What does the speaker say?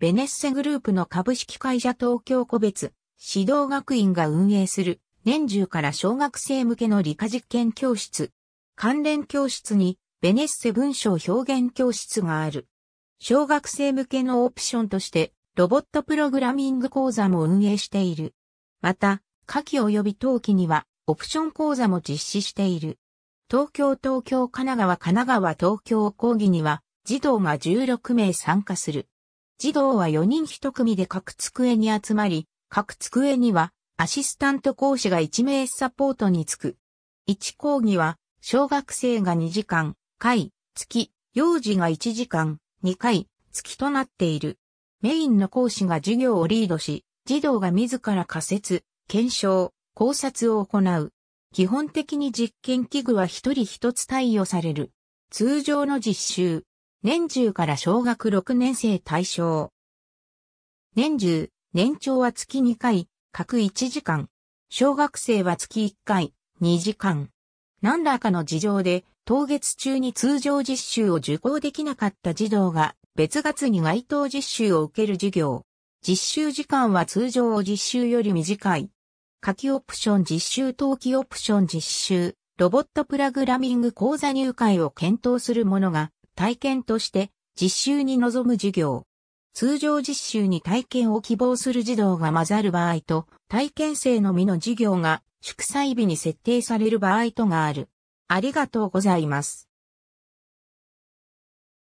ベネッセグループの株式会社東京個別指導学院が運営する年中から小学生向けの理科実験教室。関連教室にベネッセ文章表現教室がある。小学生向けのオプションとしてロボットプログラミング講座も運営している。また、夏季及び冬季にはオプション講座も実施している。東京東京神奈川神奈川東京講義には児童が16名参加する。児童は4人1組で各机に集まり、各机にはアシスタント講師が1名サポートにつく。1講義は小学生が2時間、回、月、幼児が1時間、2回、月となっている。メインの講師が授業をリードし、児童が自ら仮説、検証、考察を行う。基本的に実験器具は一人一つ対応される。通常の実習、年中から小学6年生対象。年中、年長は月2回、各1時間。小学生は月1回、2時間。何らかの事情で、当月中に通常実習を受講できなかった児童が、別月に該当実習を受ける授業。実習時間は通常実習より短い。夏季オプション実習冬季オプション実習、ロボットプラグラミング講座入会を検討するものが体験として実習に臨む授業。通常実習に体験を希望する児童が混ざる場合と、体験生のみの授業が祝祭日に設定される場合とがある。ありがとうございます。